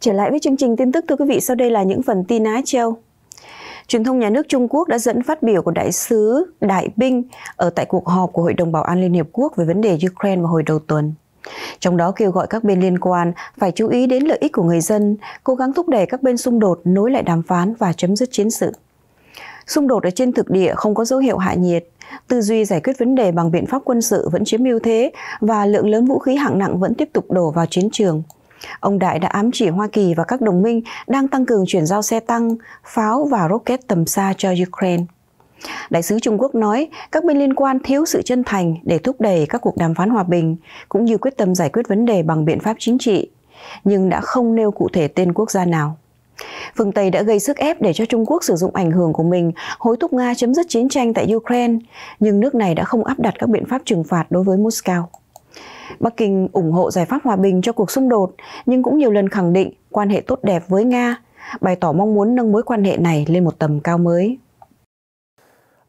Trở lại với chương trình tin tức thưa quý vị, sau đây là những phần tin Á treo Truyền thông nhà nước Trung Quốc đã dẫn phát biểu của đại sứ Đại Binh ở tại cuộc họp của Hội đồng Bảo an Liên Hiệp Quốc về vấn đề Ukraine vào hồi đầu tuần. Trong đó kêu gọi các bên liên quan phải chú ý đến lợi ích của người dân, cố gắng thúc đẩy các bên xung đột nối lại đàm phán và chấm dứt chiến sự. Xung đột ở trên thực địa không có dấu hiệu hạ nhiệt, tư duy giải quyết vấn đề bằng biện pháp quân sự vẫn chiếm ưu thế và lượng lớn vũ khí hạng nặng vẫn tiếp tục đổ vào chiến trường – Ông Đại đã ám chỉ Hoa Kỳ và các đồng minh đang tăng cường chuyển giao xe tăng, pháo và rocket tầm xa cho Ukraine. Đại sứ Trung Quốc nói các bên liên quan thiếu sự chân thành để thúc đẩy các cuộc đàm phán hòa bình, cũng như quyết tâm giải quyết vấn đề bằng biện pháp chính trị, nhưng đã không nêu cụ thể tên quốc gia nào. Phương Tây đã gây sức ép để cho Trung Quốc sử dụng ảnh hưởng của mình hối thúc Nga chấm dứt chiến tranh tại Ukraine, nhưng nước này đã không áp đặt các biện pháp trừng phạt đối với Moscow. Bắc Kinh ủng hộ giải pháp hòa bình cho cuộc xung đột, nhưng cũng nhiều lần khẳng định quan hệ tốt đẹp với Nga, bày tỏ mong muốn nâng mối quan hệ này lên một tầm cao mới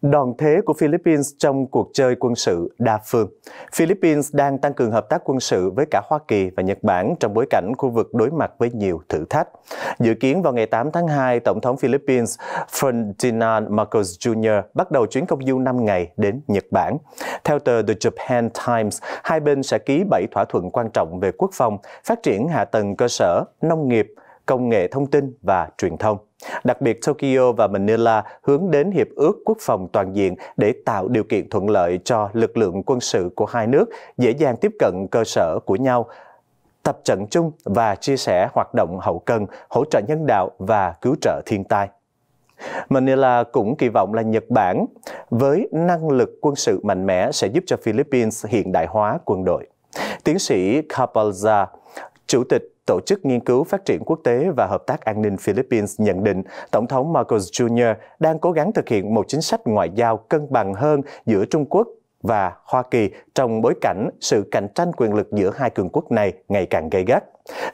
đòn thế của Philippines trong cuộc chơi quân sự đa phương. Philippines đang tăng cường hợp tác quân sự với cả Hoa Kỳ và Nhật Bản trong bối cảnh khu vực đối mặt với nhiều thử thách. Dự kiến vào ngày 8 tháng 2, Tổng thống Philippines Ferdinand Marcos Jr. bắt đầu chuyến công du 5 ngày đến Nhật Bản. Theo tờ The Japan Times, hai bên sẽ ký 7 thỏa thuận quan trọng về quốc phòng, phát triển hạ tầng cơ sở, nông nghiệp, công nghệ thông tin và truyền thông. Đặc biệt, Tokyo và Manila hướng đến Hiệp ước Quốc phòng Toàn diện để tạo điều kiện thuận lợi cho lực lượng quân sự của hai nước dễ dàng tiếp cận cơ sở của nhau, tập trận chung và chia sẻ hoạt động hậu cần, hỗ trợ nhân đạo và cứu trợ thiên tai. Manila cũng kỳ vọng là Nhật Bản với năng lực quân sự mạnh mẽ sẽ giúp cho Philippines hiện đại hóa quân đội. Tiến sĩ Kapalza, Chủ tịch Tổ chức Nghiên cứu Phát triển Quốc tế và Hợp tác An ninh Philippines nhận định Tổng thống Marcos Jr. đang cố gắng thực hiện một chính sách ngoại giao cân bằng hơn giữa Trung Quốc và Hoa Kỳ trong bối cảnh sự cạnh tranh quyền lực giữa hai cường quốc này ngày càng gay gắt.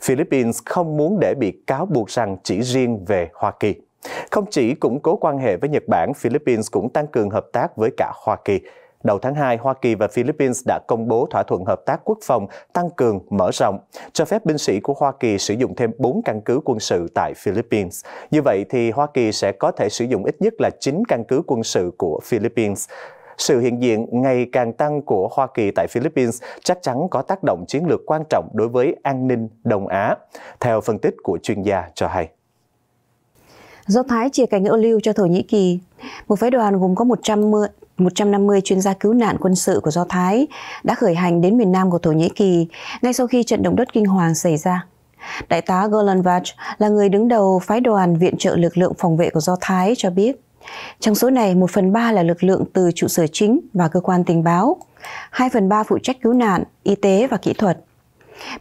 Philippines không muốn để bị cáo buộc rằng chỉ riêng về Hoa Kỳ. Không chỉ củng cố quan hệ với Nhật Bản, Philippines cũng tăng cường hợp tác với cả Hoa Kỳ. Đầu tháng 2, Hoa Kỳ và Philippines đã công bố thỏa thuận hợp tác quốc phòng tăng cường mở rộng, cho phép binh sĩ của Hoa Kỳ sử dụng thêm 4 căn cứ quân sự tại Philippines. Như vậy thì Hoa Kỳ sẽ có thể sử dụng ít nhất là 9 căn cứ quân sự của Philippines. Sự hiện diện ngày càng tăng của Hoa Kỳ tại Philippines chắc chắn có tác động chiến lược quan trọng đối với an ninh Đông Á, theo phân tích của chuyên gia cho hay do Thái chia cảnh ô lưu cho Thổ Nhĩ Kỳ. Một phái đoàn gồm có 110 150 chuyên gia cứu nạn quân sự của Do Thái đã khởi hành đến miền nam của Thổ Nhĩ Kỳ ngay sau khi trận động đất kinh hoàng xảy ra. Đại tá Golan Vach là người đứng đầu phái đoàn viện trợ lực lượng phòng vệ của Do Thái cho biết, trong số này 1 phần 3 là lực lượng từ trụ sở chính và cơ quan tình báo, 2 phần 3 phụ trách cứu nạn, y tế và kỹ thuật.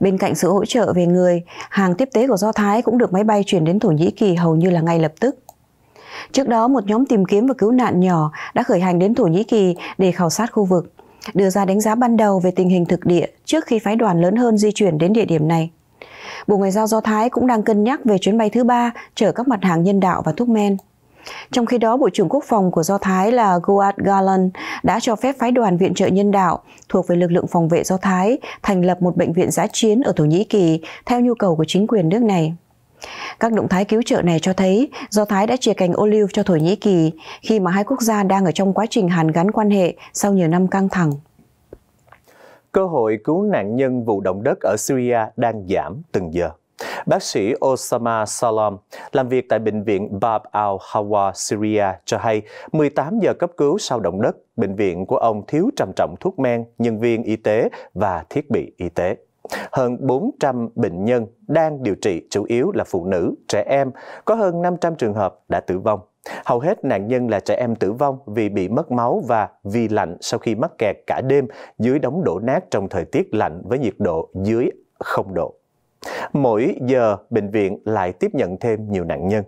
Bên cạnh sự hỗ trợ về người, hàng tiếp tế của Do Thái cũng được máy bay chuyển đến Thổ Nhĩ Kỳ hầu như là ngay lập tức. Trước đó, một nhóm tìm kiếm và cứu nạn nhỏ đã khởi hành đến Thổ Nhĩ Kỳ để khảo sát khu vực, đưa ra đánh giá ban đầu về tình hình thực địa trước khi phái đoàn lớn hơn di chuyển đến địa điểm này. Bộ Ngoại giao Do Thái cũng đang cân nhắc về chuyến bay thứ ba chở các mặt hàng nhân đạo và thuốc men. Trong khi đó, Bộ trưởng Quốc phòng của Do Thái là Guad Galan đã cho phép phái đoàn viện trợ nhân đạo thuộc về lực lượng phòng vệ Do Thái thành lập một bệnh viện giã chiến ở Thổ Nhĩ Kỳ theo nhu cầu của chính quyền nước này. Các động thái cứu trợ này cho thấy do Thái đã chia cành ô liu cho Thổ Nhĩ Kỳ khi mà hai quốc gia đang ở trong quá trình hàn gắn quan hệ sau nhiều năm căng thẳng. Cơ hội cứu nạn nhân vụ động đất ở Syria đang giảm từng giờ. Bác sĩ Osama Salam làm việc tại bệnh viện Bab al-Hawa, Syria cho hay 18 giờ cấp cứu sau động đất, bệnh viện của ông thiếu trầm trọng thuốc men, nhân viên y tế và thiết bị y tế. Hơn 400 bệnh nhân đang điều trị chủ yếu là phụ nữ, trẻ em, có hơn 500 trường hợp đã tử vong. Hầu hết nạn nhân là trẻ em tử vong vì bị mất máu và vì lạnh sau khi mắc kẹt cả đêm dưới đống đổ nát trong thời tiết lạnh với nhiệt độ dưới 0 độ mỗi giờ bệnh viện lại tiếp nhận thêm nhiều nạn nhân.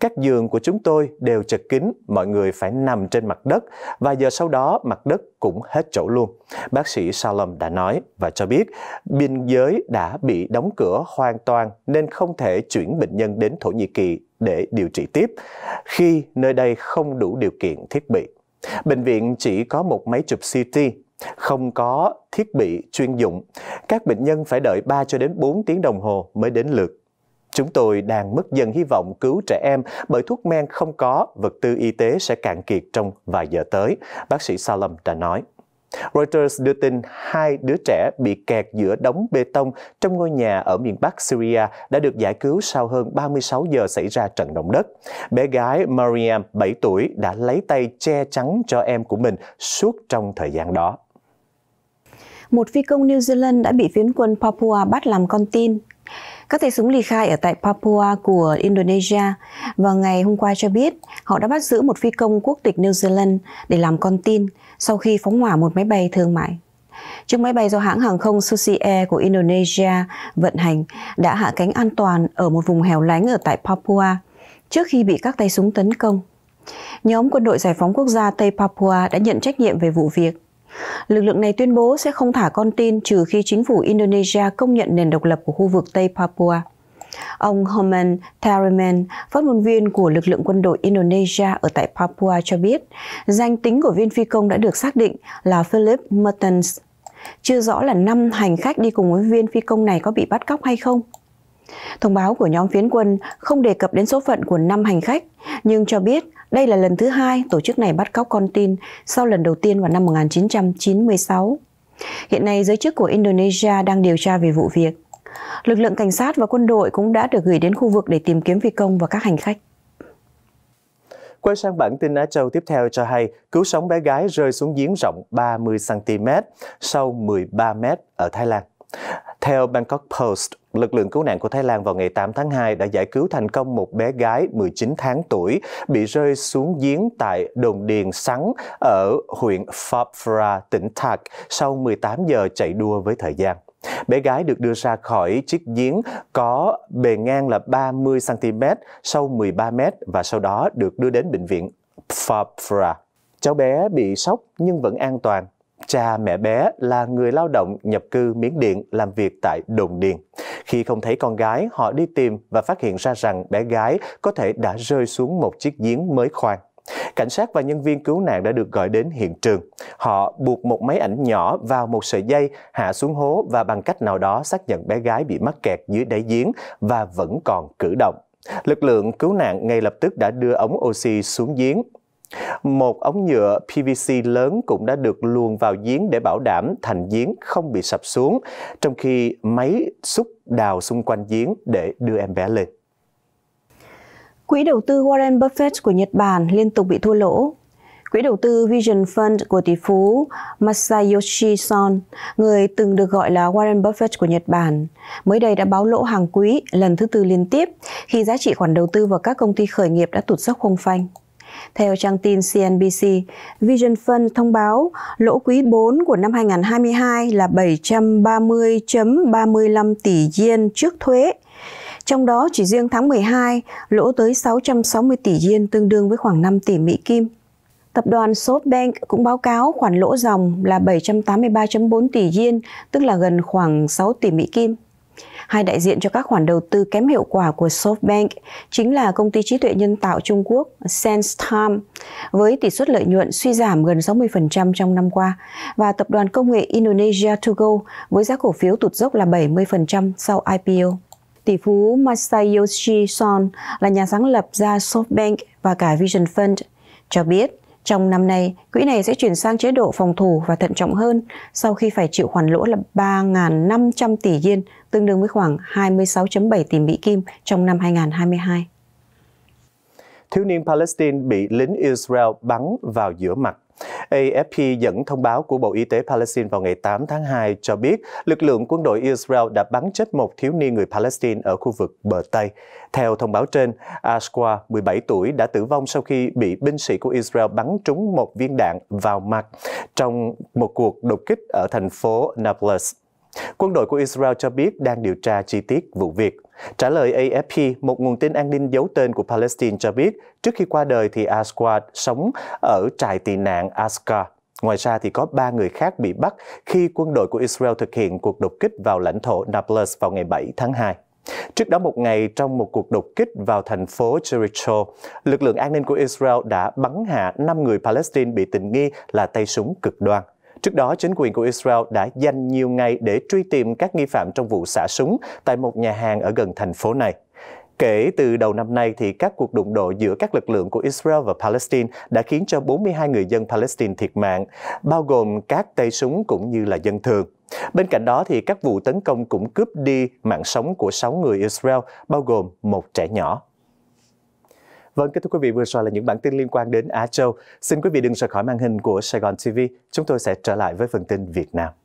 Các giường của chúng tôi đều chật kín, mọi người phải nằm trên mặt đất và giờ sau đó mặt đất cũng hết chỗ luôn. Bác sĩ Salom đã nói và cho biết biên giới đã bị đóng cửa hoàn toàn nên không thể chuyển bệnh nhân đến Thổ Nhĩ Kỳ để điều trị tiếp khi nơi đây không đủ điều kiện thiết bị. Bệnh viện chỉ có một máy chụp CT không có thiết bị chuyên dụng. Các bệnh nhân phải đợi 3 cho đến 4 tiếng đồng hồ mới đến lượt. Chúng tôi đang mất dần hy vọng cứu trẻ em bởi thuốc men không có, vật tư y tế sẽ cạn kiệt trong vài giờ tới, bác sĩ Salam đã nói. Reuters đưa tin hai đứa trẻ bị kẹt giữa đống bê tông trong ngôi nhà ở miền Bắc Syria đã được giải cứu sau hơn 36 giờ xảy ra trận động đất. Bé gái Mariam, 7 tuổi, đã lấy tay che chắn cho em của mình suốt trong thời gian đó một phi công New Zealand đã bị phiến quân Papua bắt làm con tin. Các tay súng ly khai ở tại Papua của Indonesia vào ngày hôm qua cho biết họ đã bắt giữ một phi công quốc tịch New Zealand để làm con tin sau khi phóng hỏa một máy bay thương mại. Chiếc máy bay do hãng hàng không Susi Air của Indonesia vận hành đã hạ cánh an toàn ở một vùng hẻo lánh ở tại Papua trước khi bị các tay súng tấn công. Nhóm quân đội Giải phóng Quốc gia Tây Papua đã nhận trách nhiệm về vụ việc. Lực lượng này tuyên bố sẽ không thả con tin trừ khi chính phủ Indonesia công nhận nền độc lập của khu vực Tây Papua. Ông Herman Tariman, phát ngôn viên của lực lượng quân đội Indonesia ở tại Papua cho biết, danh tính của viên phi công đã được xác định là Philip Mertens. Chưa rõ là 5 hành khách đi cùng với viên phi công này có bị bắt cóc hay không. Thông báo của nhóm phiến quân không đề cập đến số phận của 5 hành khách, nhưng cho biết đây là lần thứ hai tổ chức này bắt cóc con tin sau lần đầu tiên vào năm 1996. Hiện nay, giới chức của Indonesia đang điều tra về vụ việc. Lực lượng cảnh sát và quân đội cũng đã được gửi đến khu vực để tìm kiếm phi công và các hành khách. Quay sang bản tin Á Châu tiếp theo cho hay, cứu sống bé gái rơi xuống giếng rộng 30cm, sâu 13m ở Thái Lan. Theo Bangkok Post, lực lượng cứu nạn của Thái Lan vào ngày 8 tháng 2 đã giải cứu thành công một bé gái 19 tháng tuổi bị rơi xuống giếng tại đồn điền sắn ở huyện Phapra, tỉnh Thak sau 18 giờ chạy đua với thời gian. Bé gái được đưa ra khỏi chiếc giếng có bề ngang là 30cm, sâu 13m và sau đó được đưa đến bệnh viện Phapra. Cháu bé bị sốc nhưng vẫn an toàn cha mẹ bé là người lao động nhập cư Miến Điện làm việc tại Đồn Điền. Khi không thấy con gái, họ đi tìm và phát hiện ra rằng bé gái có thể đã rơi xuống một chiếc giếng mới khoan. Cảnh sát và nhân viên cứu nạn đã được gọi đến hiện trường. Họ buộc một máy ảnh nhỏ vào một sợi dây, hạ xuống hố và bằng cách nào đó xác nhận bé gái bị mắc kẹt dưới đáy giếng và vẫn còn cử động. Lực lượng cứu nạn ngay lập tức đã đưa ống oxy xuống giếng. Một ống nhựa PVC lớn cũng đã được luồn vào giếng để bảo đảm thành giếng không bị sập xuống, trong khi máy xúc đào xung quanh giếng để đưa em bé lên. Quỹ đầu tư Warren Buffett của Nhật Bản liên tục bị thua lỗ. Quỹ đầu tư Vision Fund của tỷ phú Masayoshi Son, người từng được gọi là Warren Buffett của Nhật Bản, mới đây đã báo lỗ hàng quý lần thứ tư liên tiếp khi giá trị khoản đầu tư vào các công ty khởi nghiệp đã tụt dốc không phanh. Theo trang tin CNBC, Vision Fund thông báo lỗ quý 4 của năm 2022 là 730.35 tỷ yên trước thuế. Trong đó chỉ riêng tháng 12 lỗ tới 660 tỷ yên tương đương với khoảng 5 tỷ Mỹ Kim. Tập đoàn SoftBank cũng báo cáo khoản lỗ dòng là 783.4 tỷ yên, tức là gần khoảng 6 tỷ Mỹ Kim. Hai đại diện cho các khoản đầu tư kém hiệu quả của SoftBank chính là công ty trí tuệ nhân tạo Trung Quốc SenseTime với tỷ suất lợi nhuận suy giảm gần 60% trong năm qua và tập đoàn công nghệ Indonesia Tugu với giá cổ phiếu tụt dốc là 70% sau IPO. Tỷ phú Masayoshi Son là nhà sáng lập ra SoftBank và cả Vision Fund cho biết trong năm nay, quỹ này sẽ chuyển sang chế độ phòng thủ và thận trọng hơn sau khi phải chịu khoản lỗ là 3.500 tỷ yên, tương đương với khoảng 26.7 tỷ Mỹ Kim trong năm 2022. Thiếu niên Palestine bị lính Israel bắn vào giữa mặt AFP dẫn thông báo của Bộ Y tế Palestine vào ngày 8 tháng 2 cho biết lực lượng quân đội Israel đã bắn chết một thiếu niên người Palestine ở khu vực bờ Tây. Theo thông báo trên, Ashwa, 17 tuổi, đã tử vong sau khi bị binh sĩ của Israel bắn trúng một viên đạn vào mặt trong một cuộc đột kích ở thành phố Nablus. Quân đội của Israel cho biết đang điều tra chi tiết vụ việc. Trả lời AFP, một nguồn tin an ninh giấu tên của Palestine cho biết trước khi qua đời thì Aswad sống ở trại tị nạn Askar. Ngoài ra thì có ba người khác bị bắt khi quân đội của Israel thực hiện cuộc đột kích vào lãnh thổ Nablus vào ngày 7 tháng 2. Trước đó một ngày, trong một cuộc đột kích vào thành phố Jericho, lực lượng an ninh của Israel đã bắn hạ 5 người Palestine bị tình nghi là tay súng cực đoan. Trước đó, chính quyền của Israel đã dành nhiều ngày để truy tìm các nghi phạm trong vụ xả súng tại một nhà hàng ở gần thành phố này. Kể từ đầu năm nay, thì các cuộc đụng độ giữa các lực lượng của Israel và Palestine đã khiến cho 42 người dân Palestine thiệt mạng, bao gồm các tay súng cũng như là dân thường. Bên cạnh đó, thì các vụ tấn công cũng cướp đi mạng sống của 6 người Israel, bao gồm một trẻ nhỏ. Vâng, kết thúc quý vị, vừa rồi là những bản tin liên quan đến Á Châu. Xin quý vị đừng rời khỏi màn hình của Sài Gòn TV. Chúng tôi sẽ trở lại với phần tin Việt Nam.